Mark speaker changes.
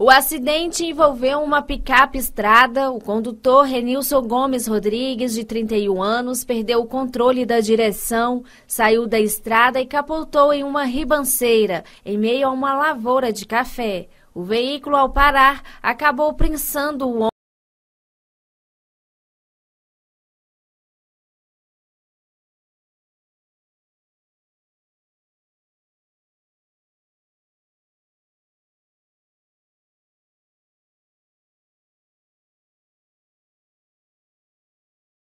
Speaker 1: O acidente envolveu uma picape estrada. O condutor Renilson Gomes Rodrigues, de 31 anos, perdeu o controle da direção, saiu da estrada e capotou em uma ribanceira, em meio a uma lavoura de café. O veículo, ao parar, acabou prensando o homem.